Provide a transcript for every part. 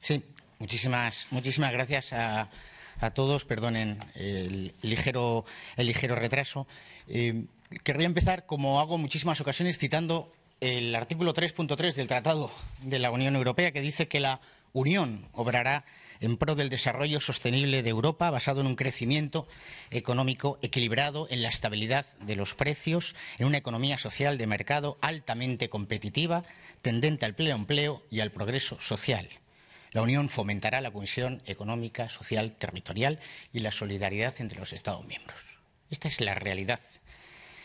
Sí, muchísimas, muchísimas gracias a, todos. Perdonen el ligero, retraso. Eh, querría empezar, como hago muchísimas ocasiones, citando el artículo 3.3 del Tratado de la Unión Europea, que dice que la Unión obrará en pro del desarrollo sostenible de Europa, basado en un crecimiento económico equilibrado, en la estabilidad de los precios, en una economía social de mercado altamente competitiva, tendente al pleno empleo y al progreso social. La Unión fomentará la cohesión económica, social, territorial y la solidaridad entre los Estados miembros. Esta es la realidad.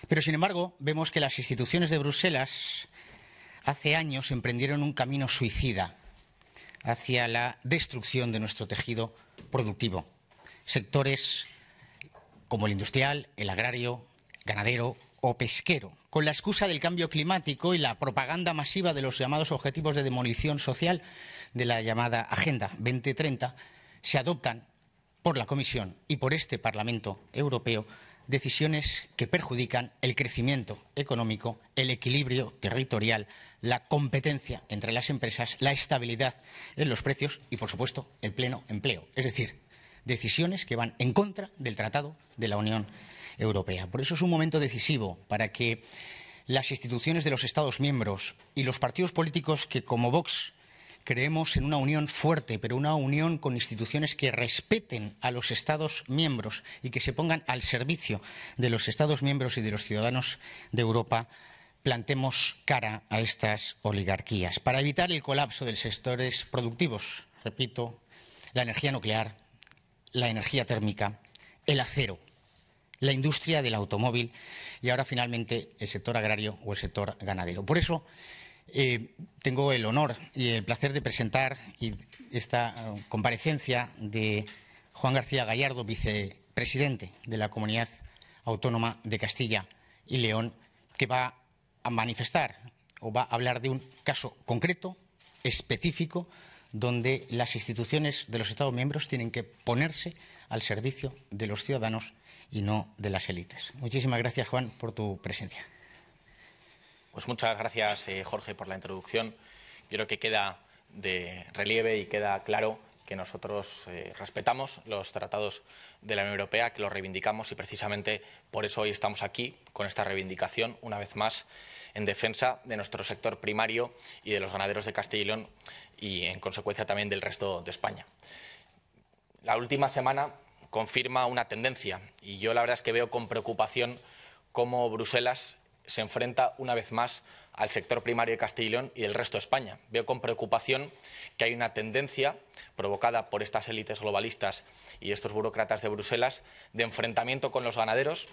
Pero, sin embargo, vemos que las instituciones de Bruselas hace años emprendieron un camino suicida hacia la destrucción de nuestro tejido productivo. Sectores como el industrial, el agrario, ganadero, o pesquero. Con la excusa del cambio climático y la propaganda masiva de los llamados objetivos de demolición social de la llamada Agenda 2030, se adoptan por la Comisión y por este Parlamento Europeo decisiones que perjudican el crecimiento económico, el equilibrio territorial, la competencia entre las empresas, la estabilidad en los precios y, por supuesto, el pleno empleo. Es decir, decisiones que van en contra del Tratado de la Unión Europea Europea. Por eso es un momento decisivo para que las instituciones de los Estados miembros y los partidos políticos que, como Vox, creemos en una unión fuerte, pero una unión con instituciones que respeten a los Estados miembros y que se pongan al servicio de los Estados miembros y de los ciudadanos de Europa plantemos cara a estas oligarquías para evitar el colapso de los sectores productivos, repito, la energía nuclear, la energía térmica, el acero, la industria del automóvil y ahora finalmente el sector agrario o el sector ganadero. Por eso eh, tengo el honor y el placer de presentar esta eh, comparecencia de Juan García Gallardo, vicepresidente de la Comunidad Autónoma de Castilla y León, que va a manifestar o va a hablar de un caso concreto, específico, donde las instituciones de los Estados miembros tienen que ponerse al servicio de los ciudadanos y no de las élites. Muchísimas gracias, Juan, por tu presencia. Pues muchas gracias, eh, Jorge, por la introducción. creo que queda de relieve y queda claro que nosotros eh, respetamos los tratados de la Unión Europea, que los reivindicamos y precisamente por eso hoy estamos aquí con esta reivindicación, una vez más, en defensa de nuestro sector primario y de los ganaderos de Castilla y León y, en consecuencia, también del resto de España la última semana confirma una tendencia y yo la verdad es que veo con preocupación cómo Bruselas se enfrenta una vez más al sector primario de Castilla y León y del resto de España. Veo con preocupación que hay una tendencia provocada por estas élites globalistas y estos burócratas de Bruselas de enfrentamiento con los ganaderos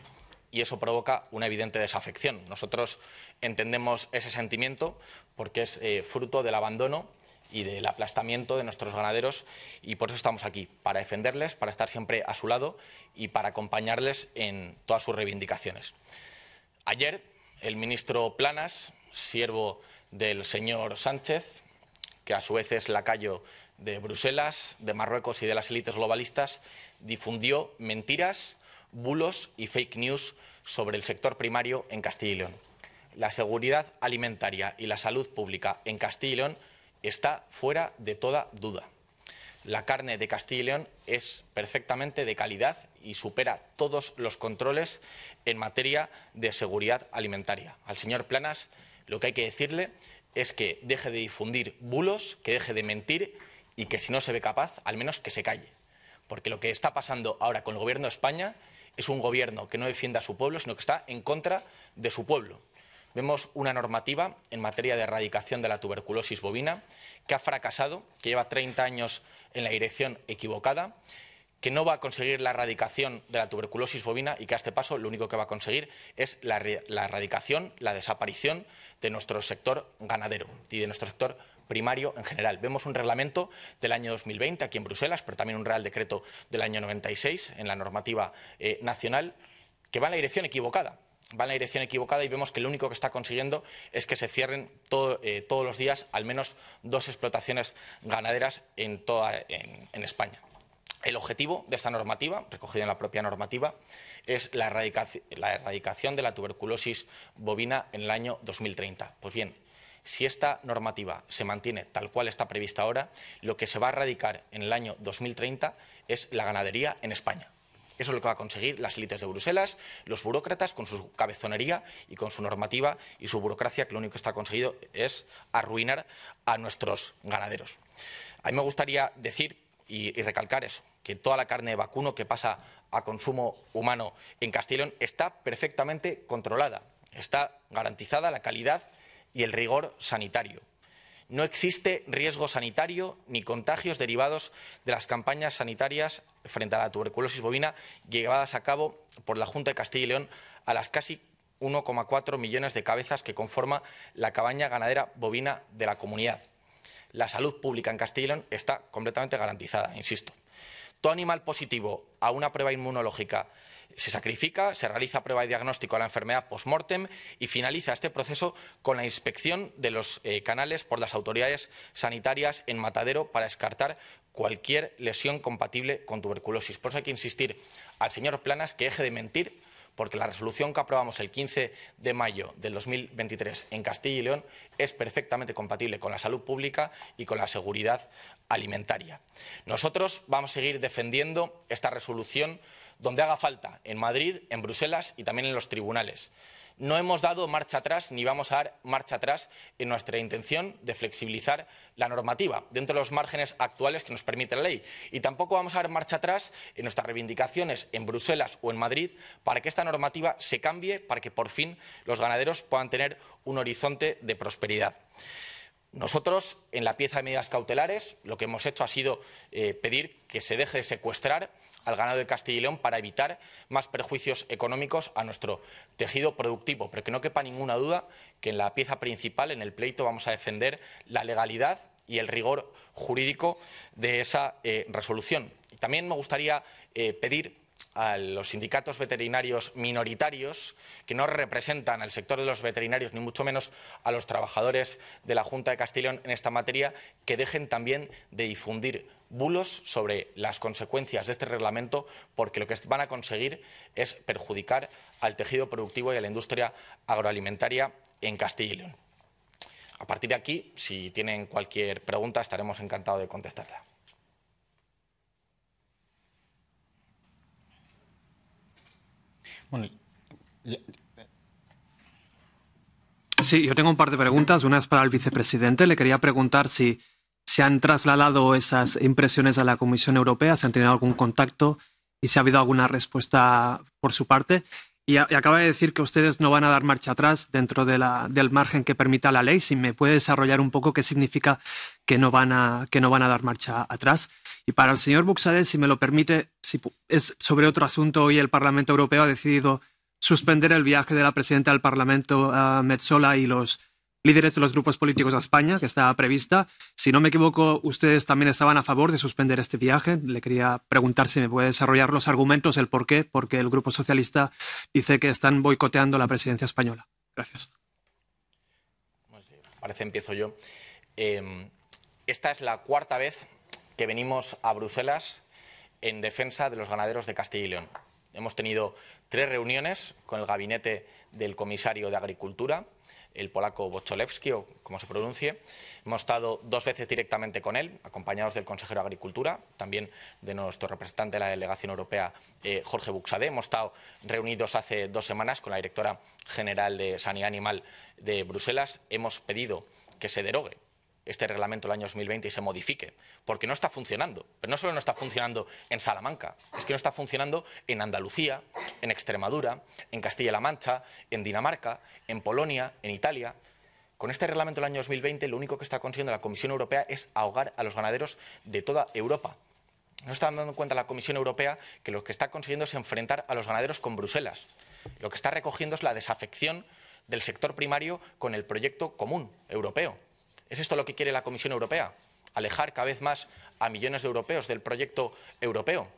y eso provoca una evidente desafección. Nosotros entendemos ese sentimiento porque es eh, fruto del abandono y del aplastamiento de nuestros ganaderos y por eso estamos aquí, para defenderles, para estar siempre a su lado y para acompañarles en todas sus reivindicaciones. Ayer el ministro Planas, siervo del señor Sánchez, que a su vez es lacayo de Bruselas, de Marruecos y de las élites globalistas, difundió mentiras, bulos y fake news sobre el sector primario en Castilla y León. La seguridad alimentaria y la salud pública en Castilla y León está fuera de toda duda. La carne de Castilla y León es perfectamente de calidad y supera todos los controles en materia de seguridad alimentaria. Al señor Planas lo que hay que decirle es que deje de difundir bulos, que deje de mentir y que si no se ve capaz, al menos que se calle. Porque lo que está pasando ahora con el Gobierno de España es un Gobierno que no defiende a su pueblo, sino que está en contra de su pueblo. Vemos una normativa en materia de erradicación de la tuberculosis bovina que ha fracasado, que lleva 30 años en la dirección equivocada, que no va a conseguir la erradicación de la tuberculosis bovina y que a este paso lo único que va a conseguir es la, erradicación, la desaparición de nuestro sector ganadero y de nuestro sector primario en general. Vemos un reglamento del año 2020 aquí en Bruselas, pero también un Real Decreto del año 96 en la normativa eh, nacional que va en la dirección equivocada va en la dirección equivocada y vemos que lo único que está consiguiendo es que se cierren eh, todos los días al menos dos explotaciones ganaderas en, toda, España. El objetivo de esta normativa, recogida en la propia normativa, es la, la erradicación de la tuberculosis bovina en el año 2030. Pues bien, si esta normativa se mantiene tal cual está prevista ahora, lo que se va a erradicar en el año 2030 es la ganadería en España. Eso es lo que va a conseguir las élites de Bruselas, los burócratas con su cabezonería y con su normativa y su burocracia, que lo único que está conseguido es arruinar a nuestros ganaderos. A mí me gustaría decir y, y recalcar eso, que toda la carne de vacuno que pasa a consumo humano en Castellón está perfectamente controlada, está garantizada la calidad y el rigor sanitario. No existe riesgo sanitario ni contagios derivados de las campañas sanitarias frente a la tuberculosis bovina llevadas a cabo por la Junta de Castilla y León a las casi 1,4 millones de cabezas que conforma la cabaña ganadera bovina de la comunidad. La salud pública en Castilla y León está completamente garantizada, insisto. Todo animal positivo a una prueba inmunológica se sacrifica, se realiza prueba de diagnóstico a la enfermedad post-mortem y finaliza este proceso con la inspección de los eh, canales por las autoridades sanitarias en Matadero para descartar cualquier lesión compatible con tuberculosis. Por eso hay que insistir al señor Planas que deje de mentir, porque la resolución que aprobamos el 15 de mayo del 2023 en Castilla y León es perfectamente compatible con la salud pública y con la seguridad alimentaria. Nosotros vamos a seguir defendiendo esta resolución donde haga falta, en Madrid, en Bruselas y también en los tribunales. No hemos dado marcha atrás ni vamos a dar marcha atrás en nuestra intención de flexibilizar la normativa dentro de los márgenes actuales que nos permite la ley. Y tampoco vamos a dar marcha atrás en nuestras reivindicaciones en Bruselas o en Madrid para que esta normativa se cambie, para que por fin los ganaderos puedan tener un horizonte de prosperidad. Nosotros, en la pieza de medidas cautelares, lo que hemos hecho ha sido eh, pedir que se deje de secuestrar al ganado de Castilla y León para evitar más perjuicios económicos a nuestro tejido productivo. Pero que no quepa ninguna duda que en la pieza principal, en el pleito, vamos a defender la legalidad y el rigor jurídico de esa eh, resolución. también me gustaría eh, pedir a los sindicatos veterinarios minoritarios, que no representan al sector de los veterinarios, ni mucho menos a los trabajadores de la Junta de Castilla León en esta materia, que dejen también de difundir bulos sobre las consecuencias de este reglamento, porque lo que van a conseguir es perjudicar al tejido productivo y a la industria agroalimentaria en Castilla y León. A partir de aquí, si tienen cualquier pregunta, estaremos encantados de contestarla. Sí, yo tengo un par de preguntas. Una es para el vicepresidente. Le quería preguntar si se han trasladado esas impresiones a la Comisión Europea, si han tenido algún contacto y si ha habido alguna respuesta por su parte. Y, acaba de decir que ustedes no van a dar marcha atrás dentro del margen que permita la ley. Si me puede desarrollar un poco qué significa que no van que no van a dar marcha atrás. Y para el señor Buxadel, si me lo permite, si es sobre otro asunto. Hoy el Parlamento Europeo ha decidido suspender el viaje de la presidenta del Parlamento, a eh, Metzola, y los líderes de los grupos políticos a España, que está prevista. Si no me equivoco, ustedes también estaban a favor de suspender este viaje. Le quería preguntar si me puede desarrollar los argumentos, el por qué, porque el Grupo Socialista dice que están boicoteando la presidencia española. Gracias. Parece empiezo yo. Em, esta es la cuarta vez venimos a Bruselas en defensa de los ganaderos de Castilla y León. Hemos tenido tres reuniones con el gabinete del comisario de Agricultura, el polaco Bocholewski, o como se pronuncie. Hemos estado dos veces directamente con él, acompañados del consejero de Agricultura, también de nuestro representante de la delegación europea, eh, Jorge Buxade. Hemos estado reunidos hace dos semanas con la directora general de Sanidad Animal de Bruselas. Hemos pedido que se derogue este reglamento del año 2020 y se modifique, porque no está funcionando. Pero no solo no está funcionando en Salamanca, es que no está funcionando en Andalucía, en Extremadura, en Castilla-La Mancha, en Dinamarca, en Polonia, en Italia. Con este reglamento del año 2020 lo único que está consiguiendo la Comisión Europea es ahogar a los ganaderos de toda Europa. No está dando cuenta la Comisión Europea que lo que está consiguiendo es enfrentar a los ganaderos con Bruselas. Lo que está recogiendo es la desafección del sector primario con el proyecto común europeo. ¿Es esto lo que quiere la Comisión Europea? ¿Alejar cada vez más a millones de europeos del proyecto europeo?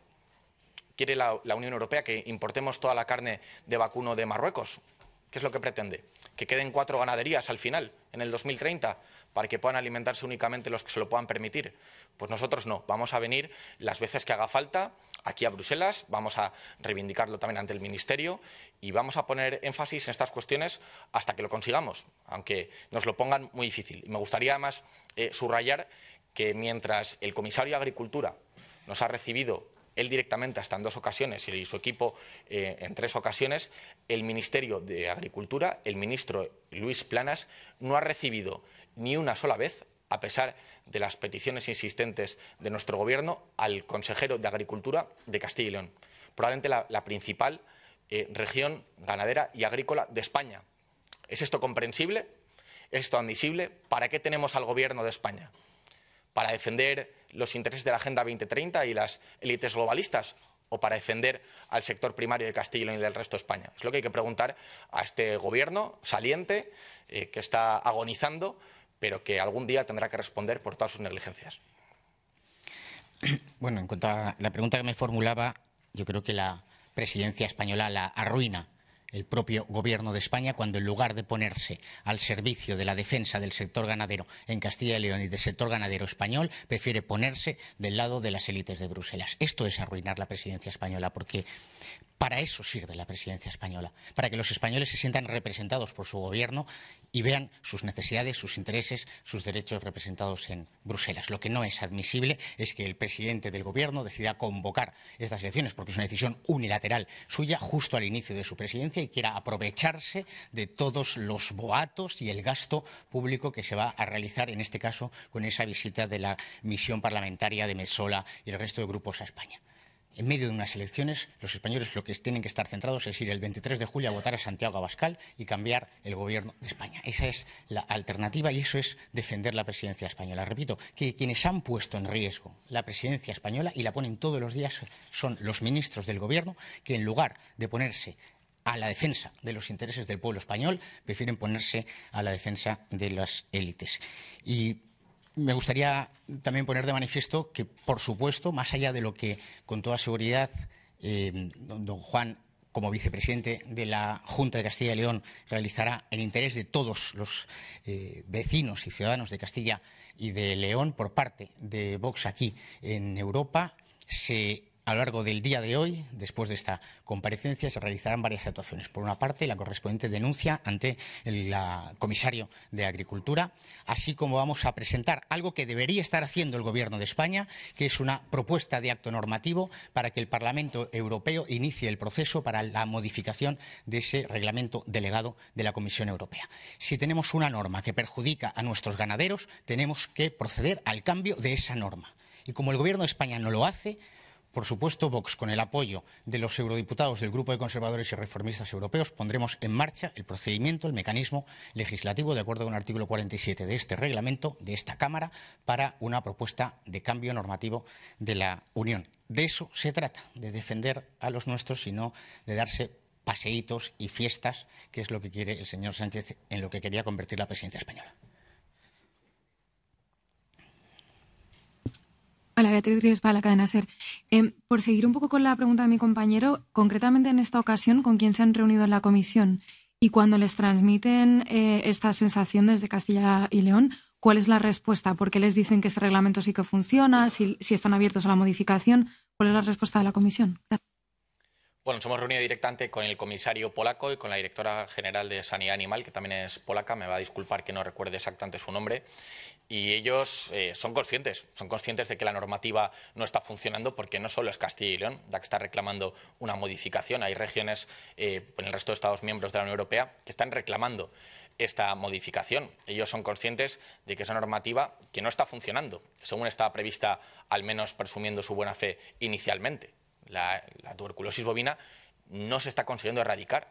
¿Quiere la, Unión Europea que importemos toda la carne de vacuno de Marruecos? ¿Qué es lo que pretende? ¿Que queden cuatro ganaderías al final, en el 2030? para que puedan alimentarse únicamente los que se lo puedan permitir. Pues nosotros no, vamos a venir las veces que haga falta aquí a Bruselas, vamos a reivindicarlo también ante el Ministerio y vamos a poner énfasis en estas cuestiones hasta que lo consigamos, aunque nos lo pongan muy difícil. me gustaría además eh, subrayar que mientras el comisario de Agricultura nos ha recibido él directamente hasta en dos ocasiones y su equipo eh, en tres ocasiones, el Ministerio de Agricultura, el ministro Luis Planas, no ha recibido ni una sola vez, a pesar de las peticiones insistentes de nuestro Gobierno, al consejero de Agricultura de Castilla y León. Probablemente la, principal eh, región ganadera y agrícola de España. ¿Es esto comprensible? ¿Es esto admisible? ¿Para qué tenemos al Gobierno de España? ¿Para defender los intereses de la Agenda 2030 y las élites globalistas? o para defender al sector primario de Castilla y León y del resto de España. Es lo que hay que preguntar a este gobierno saliente eh, que está agonizando pero que algún día tendrá que responder por todas sus negligencias. Bueno, en cuanto a la pregunta que me formulaba, yo creo que la presidencia española la arruina el propio gobierno de España cuando en lugar de ponerse al servicio de la defensa del sector ganadero en Castilla y León y del sector ganadero español, prefiere ponerse del lado de las élites de Bruselas. Esto es arruinar la presidencia española porque para eso sirve la presidencia española, para que los españoles se sientan representados por su gobierno y vean sus necesidades, sus intereses, sus derechos representados en Bruselas. Lo que no es admisible es que el presidente del gobierno decida convocar estas elecciones, porque es una decisión unilateral suya justo al inicio de su presidencia y quiera aprovecharse de todos los boatos y el gasto público que se va a realizar, en este caso, con esa visita de la misión parlamentaria de Mesola y el resto de grupos a España en medio de unas elecciones, los españoles lo que tienen que estar centrados es ir el 23 de julio a votar a Santiago Abascal y cambiar el gobierno de España. Esa es la alternativa y eso es defender la presidencia española. Repito, que quienes han puesto en riesgo la presidencia española y la ponen todos los días son los ministros del gobierno que en lugar de ponerse a la defensa de los intereses del pueblo español, prefieren ponerse a la defensa de las élites me gustaría también poner de manifiesto que, por supuesto, más allá de lo que con toda seguridad eh, don Juan, como vicepresidente de la Junta de Castilla y León, realizará en interés de todos los eh, vecinos y ciudadanos de Castilla y de León por parte de Vox aquí en Europa, se a lo largo del día de hoy, después de esta comparecencia, se realizarán varias actuaciones. Por una parte, la correspondiente denuncia ante el comisario de Agricultura, así como vamos a presentar algo que debería estar haciendo el Gobierno de España, que es una propuesta de acto normativo para que el Parlamento Europeo inicie el proceso para la modificación de ese reglamento delegado de la Comisión Europea. Si tenemos una norma que perjudica a nuestros ganaderos, tenemos que proceder al cambio de esa norma. Y como el Gobierno de España no lo hace, por supuesto, Vox, con el apoyo de los eurodiputados del Grupo de Conservadores y Reformistas Europeos, pondremos en marcha el procedimiento, el mecanismo legislativo, de acuerdo con el artículo 47 de este reglamento, de esta Cámara, para una propuesta de cambio normativo de la Unión. De eso se trata, de defender a los nuestros y no de darse paseitos y fiestas, que es lo que quiere el señor Sánchez en lo que quería convertir la presidencia española. Hola Beatriz Ríos para la cadena Ser. Eh, por seguir un poco con la pregunta de mi compañero, concretamente en esta ocasión, ¿con quién se han reunido en la comisión? Y cuando les transmiten eh, esta sensación desde Castilla y León, ¿cuál es la respuesta? ¿Por qué les dicen que este reglamento sí que funciona? ¿Si, si están abiertos a la modificación? ¿Cuál es la respuesta de la comisión? Bueno, nos hemos reunido directamente con el comisario polaco y con la directora general de Sanidad Animal, que también es polaca, me va a disculpar que no recuerde exactamente su nombre, y ellos eh, son conscientes, son conscientes de que la normativa no está funcionando porque no solo es Castilla y León la que está reclamando una modificación, hay regiones eh, en el resto de Estados miembros de la Unión Europea que están reclamando esta modificación. Ellos son conscientes de que esa normativa que no está funcionando, según estaba prevista, al menos presumiendo su buena fe inicialmente la, tuberculosis bovina no se está consiguiendo erradicar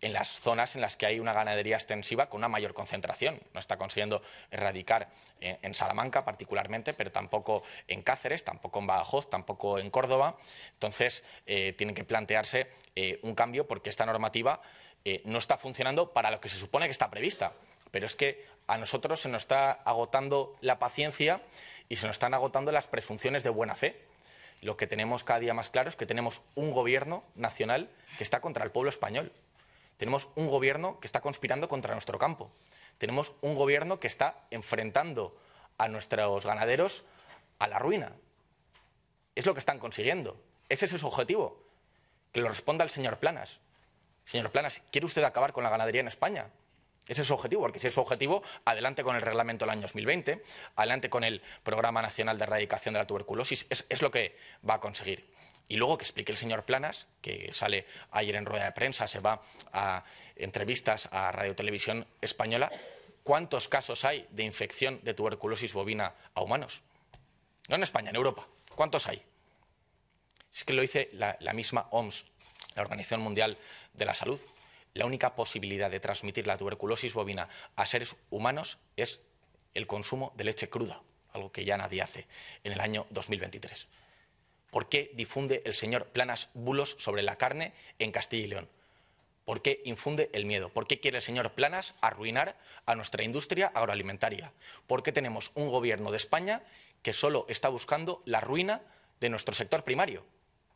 en las zonas en las que hay una ganadería extensiva con una mayor concentración. No está consiguiendo erradicar en, Salamanca particularmente, pero tampoco en Cáceres, tampoco en Badajoz, tampoco en Córdoba. Entonces, eh, tienen que plantearse eh, un cambio porque esta normativa eh, no está funcionando para lo que se supone que está prevista. Pero es que a nosotros se nos está agotando la paciencia y se nos están agotando las presunciones de buena fe lo que tenemos cada día más claro es que tenemos un gobierno nacional que está contra el pueblo español. Tenemos un gobierno que está conspirando contra nuestro campo. Tenemos un gobierno que está enfrentando a nuestros ganaderos a la ruina. Es lo que están consiguiendo. Ese es su objetivo. Que lo responda el señor Planas. Señor Planas, ¿quiere usted acabar con la ganadería en España? Ese es su objetivo, porque si es su objetivo, adelante con el reglamento del año 2020, adelante con el Programa Nacional de Erradicación de la Tuberculosis, es, lo que va a conseguir. Y luego que explique el señor Planas, que sale ayer en rueda de prensa, se va a entrevistas a Radio Televisión Española, cuántos casos hay de infección de tuberculosis bovina a humanos. No en España, en Europa. ¿Cuántos hay? Es que lo dice la misma OMS, la Organización Mundial de la Salud la única posibilidad de transmitir la tuberculosis bovina a seres humanos es el consumo de leche cruda, algo que ya nadie hace en el año 2023. ¿Por qué difunde el señor Planas bulos sobre la carne en Castilla y León? ¿Por qué infunde el miedo? ¿Por qué quiere el señor Planas arruinar a nuestra industria agroalimentaria? ¿Por qué tenemos un gobierno de España que solo está buscando la ruina de nuestro sector primario?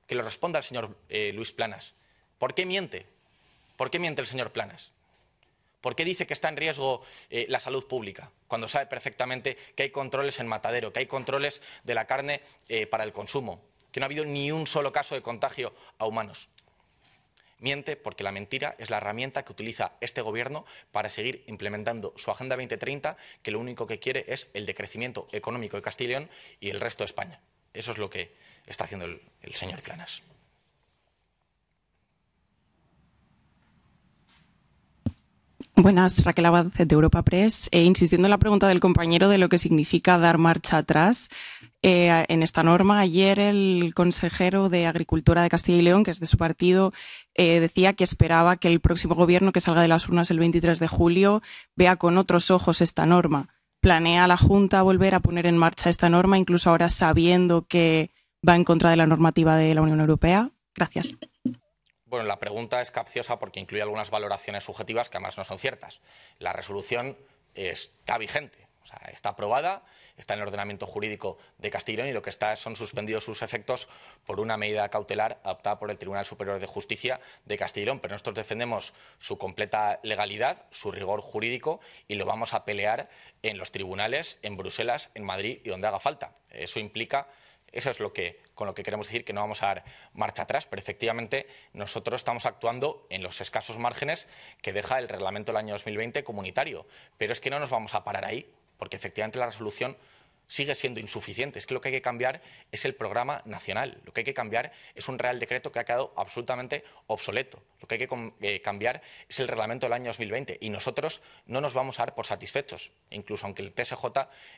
Que lo responda el señor eh, Luis Planas. ¿Por qué miente? ¿Por qué miente el señor Planas? ¿Por qué dice que está en riesgo eh, la salud pública cuando sabe perfectamente que hay controles en matadero, que hay controles de la carne eh, para el consumo, que no ha habido ni un solo caso de contagio a humanos? Miente porque la mentira es la herramienta que utiliza este gobierno para seguir implementando su Agenda 2030, que lo único que quiere es el decrecimiento económico de Castilla y el resto de España. Eso es lo que está haciendo el señor Planas. Buenas, Raquel Abad de Europa Press. Eh, insistiendo en la pregunta del compañero de lo que significa dar marcha atrás eh, en esta norma, ayer el consejero de Agricultura de Castilla y León, que es de su partido, eh, decía que esperaba que el próximo gobierno que salga de las urnas el 23 de julio vea con otros ojos esta norma. ¿Planea la Junta volver a poner en marcha esta norma, incluso ahora sabiendo que va en contra de la normativa de la Unión Europea? Gracias. Bueno, la pregunta es capciosa porque incluye algunas valoraciones subjetivas que además no son ciertas. La resolución está vigente, está aprobada, está en el ordenamiento jurídico de Castellón y lo que está son suspendidos sus efectos por una medida cautelar adoptada por el Tribunal Superior de Justicia de Castellón. Pero nosotros defendemos su completa legalidad, su rigor jurídico y lo vamos a pelear en los tribunales, en Bruselas, en Madrid y donde haga falta. Eso implica eso es lo que, con lo que queremos decir que no vamos a dar marcha atrás, pero efectivamente nosotros estamos actuando en los escasos márgenes que deja el reglamento del año 2020 comunitario. Pero es que no nos vamos a parar ahí, porque efectivamente la resolución sigue siendo insuficiente. Es que lo que hay que cambiar es el programa nacional. Lo que hay que cambiar es un Real Decreto que ha quedado absolutamente obsoleto. Lo que hay que eh, cambiar es el reglamento del año 2020. Y nosotros no nos vamos a dar por satisfechos, incluso aunque el TSJ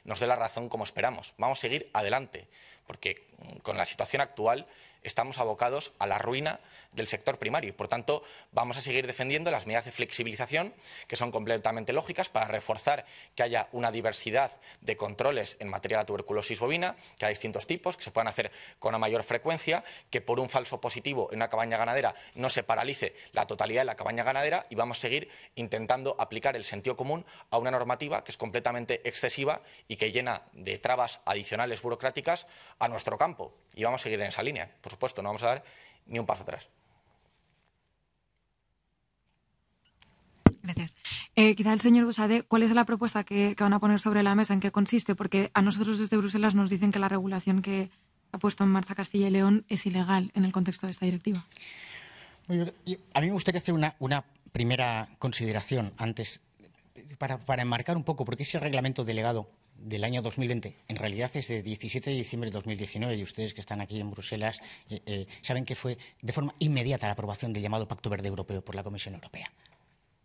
nos dé la razón como esperamos. Vamos a seguir adelante, porque mm, con la situación actual estamos abocados a la ruina del sector primario y, por tanto, vamos a seguir defendiendo las medidas de flexibilización que son completamente lógicas para reforzar que haya una diversidad de controles en materia de tuberculosis bovina, que hay distintos tipos, que se puedan hacer con una mayor frecuencia, que por un falso positivo en una cabaña ganadera no se paralice la totalidad de la cabaña ganadera y vamos a seguir intentando aplicar el sentido común a una normativa que es completamente excesiva y que llena de trabas adicionales burocráticas a nuestro campo. Y vamos a seguir en esa línea, por supuesto, no vamos a dar ni un paso atrás. Gracias. Eh, quizá el señor Busade, ¿cuál es la propuesta que, van a poner sobre la mesa? ¿En qué consiste? Porque a nosotros desde Bruselas nos dicen que la regulación que ha puesto en marcha Castilla y León es ilegal en el contexto de esta directiva. A mí me gustaría hacer una, primera consideración antes, para enmarcar un poco, porque ese reglamento delegado del año 2020, en realidad es de 17 de diciembre de 2019 y ustedes que están aquí en Bruselas eh, eh, saben que fue de forma inmediata la aprobación del llamado Pacto Verde Europeo por la Comisión Europea.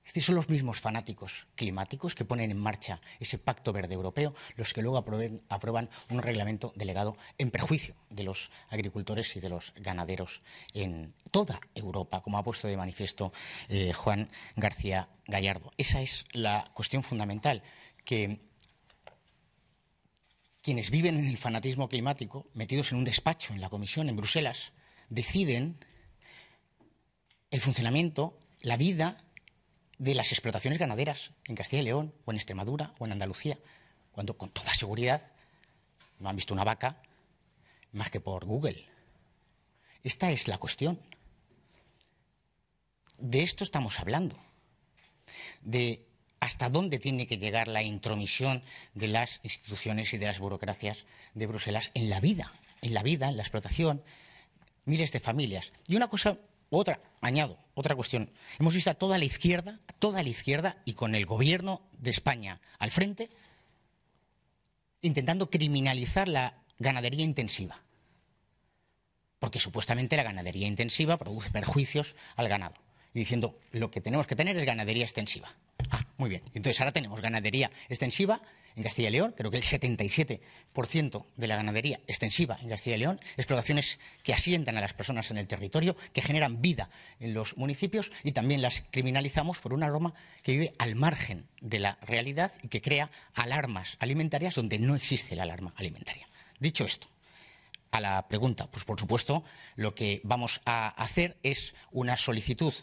Estos son los mismos fanáticos climáticos que ponen en marcha ese Pacto Verde Europeo los que luego aprueban un reglamento delegado en perjuicio de los agricultores y de los ganaderos en toda Europa, como ha puesto de manifiesto eh, Juan García Gallardo. Esa es la cuestión fundamental que quienes viven en el fanatismo climático, metidos en un despacho en la Comisión en Bruselas, deciden el funcionamiento, la vida de las explotaciones ganaderas en Castilla y León, o en Extremadura, o en Andalucía, cuando con toda seguridad no han visto una vaca más que por Google. Esta es la cuestión. De esto estamos hablando. De hasta dónde tiene que llegar la intromisión de las instituciones y de las burocracias de Bruselas en la vida, en la vida, en la explotación, miles de familias. Y una cosa, otra, añado, otra cuestión. Hemos visto a toda la izquierda, toda la izquierda y con el gobierno de España al frente, intentando criminalizar la ganadería intensiva. Porque supuestamente la ganadería intensiva produce perjuicios al ganado diciendo lo que tenemos que tener es ganadería extensiva. Ah, muy bien. Entonces ahora tenemos ganadería extensiva en Castilla y León, creo que el 77% de la ganadería extensiva en Castilla y León, explotaciones que asientan a las personas en el territorio, que generan vida en los municipios y también las criminalizamos por una aroma que vive al margen de la realidad y que crea alarmas alimentarias donde no existe la alarma alimentaria. Dicho esto, a la pregunta, pues por supuesto lo que vamos a hacer es una solicitud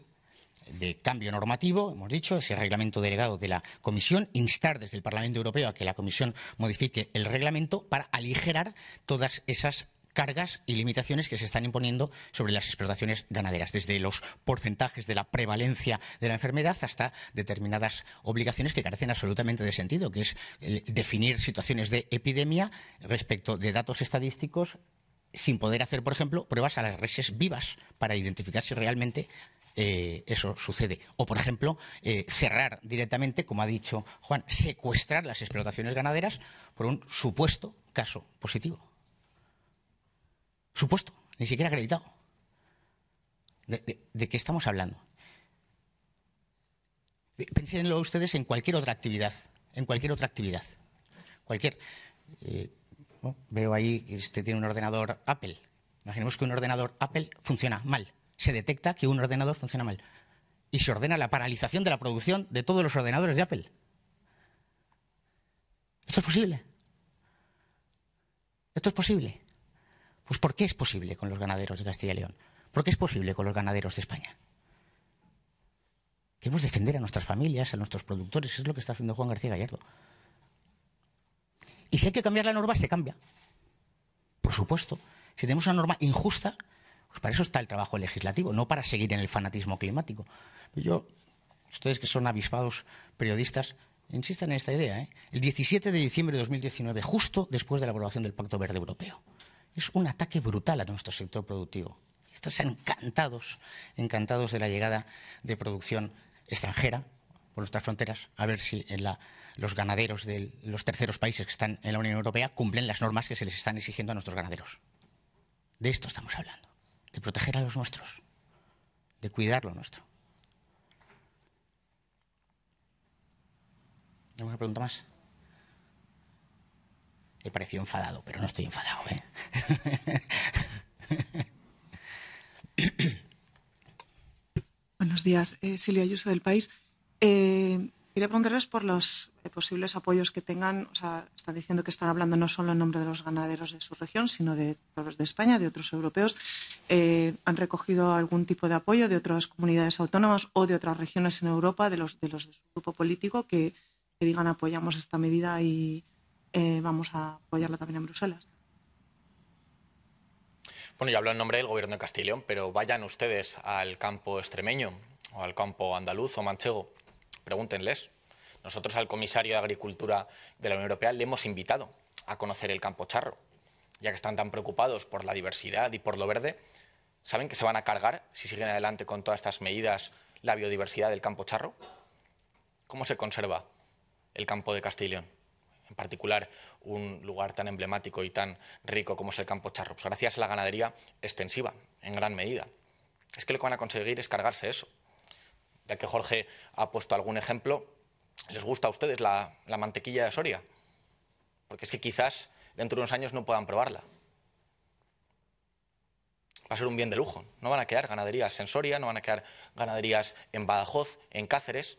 de cambio normativo, hemos dicho, ese reglamento delegado de la Comisión, instar desde el Parlamento Europeo a que la Comisión modifique el reglamento para aligerar todas esas cargas y limitaciones que se están imponiendo sobre las explotaciones ganaderas, desde los porcentajes de la prevalencia de la enfermedad hasta determinadas obligaciones que carecen absolutamente de sentido, que es definir situaciones de epidemia respecto de datos estadísticos sin poder hacer, por ejemplo, pruebas a las reses vivas para identificar si realmente eh, eso sucede. O, por ejemplo, eh, cerrar directamente, como ha dicho Juan, secuestrar las explotaciones ganaderas por un supuesto caso positivo. Supuesto, ni siquiera acreditado. ¿De, qué estamos hablando? piénsenlo ustedes en cualquier otra actividad, en cualquier otra actividad. Cualquier. Eh, Veo ahí que usted tiene un ordenador Apple. Imaginemos que un ordenador Apple funciona mal se detecta que un ordenador funciona mal. Y se ordena la paralización de la producción de todos los ordenadores de Apple. ¿Esto es posible? ¿Esto es posible? Pues ¿por qué es posible con los ganaderos de Castilla y León? ¿Por qué es posible con los ganaderos de España? Queremos defender a nuestras familias, a nuestros productores. es lo que está haciendo Juan García Gallardo. Y si hay que cambiar la norma, se cambia. Por supuesto. Si tenemos una norma injusta, pues para eso está el trabajo legislativo, no para seguir en el fanatismo climático. Yo, ustedes que son avispados periodistas, insistan en esta idea. ¿eh? El 17 de diciembre de 2019, justo después de la aprobación del Pacto Verde Europeo. Es un ataque brutal a nuestro sector productivo. Están encantados, encantados de la llegada de producción extranjera por nuestras fronteras, a ver si los ganaderos de los terceros países que están en la Unión Europea cumplen las normas que se les están exigiendo a nuestros ganaderos. De esto estamos hablando de proteger a los nuestros, de cuidar lo nuestro. ¿Tengo una pregunta más? He parecido enfadado, pero no estoy enfadado. ¿eh? Buenos días, eh, Silvia Ayuso del País. Eh, quería preguntarles por los posibles apoyos que tengan, o sea, están diciendo que están hablando no solo en nombre de los ganaderos de su región, sino de todos los de España, de otros europeos. Eh, han recogido algún tipo de apoyo de otras comunidades autónomas o de otras regiones en Europa, de los de, los de su grupo político, que, digan apoyamos esta medida y eh, vamos a apoyarla también en Bruselas. Bueno, ya hablo en nombre del Gobierno de León, pero vayan ustedes al campo extremeño o al campo andaluz o manchego, pregúntenles nosotros al comisario de Agricultura de la Unión Europea le hemos invitado a conocer el campo charro, ya que están tan preocupados por la diversidad y por lo verde, ¿saben que se van a cargar si siguen adelante con todas estas medidas la biodiversidad del campo charro? ¿Cómo se conserva el campo de Castileón? En particular, un lugar tan emblemático y tan rico como es el campo charro. Pues gracias a la ganadería extensiva, en gran medida. Es que lo que van a conseguir es cargarse eso. Ya que Jorge ha puesto algún ejemplo, ¿Les gusta a ustedes la, mantequilla de Soria? Porque es que quizás dentro de unos años no puedan probarla. Va a ser un bien de lujo. No van a quedar ganaderías en Soria, no van a quedar ganaderías en Badajoz, en Cáceres.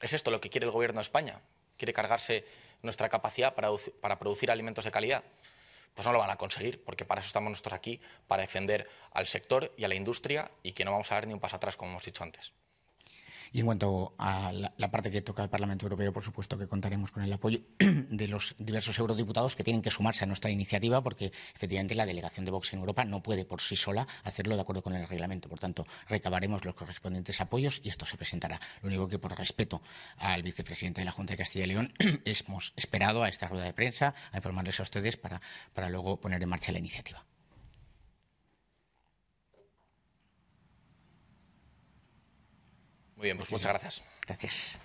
Es esto lo que quiere el gobierno de España. Quiere cargarse nuestra capacidad para, para producir alimentos de calidad. Pues no lo van a conseguir, porque para eso estamos nosotros aquí, para defender al sector y a la industria y que no vamos a dar ni un paso atrás, como hemos dicho antes. Y en cuanto a la, parte que toca al Parlamento Europeo, por supuesto que contaremos con el apoyo de los diversos eurodiputados que tienen que sumarse a nuestra iniciativa, porque efectivamente la delegación de Vox en Europa no puede por sí sola hacerlo de acuerdo con el reglamento. Por tanto, recabaremos los correspondientes apoyos y esto se presentará. Lo único que, por respeto al vicepresidente de la Junta de Castilla y León, hemos esperado a esta rueda de prensa a informarles a ustedes para, para luego poner en marcha la iniciativa. bien, pues muchas gracias. Gracias.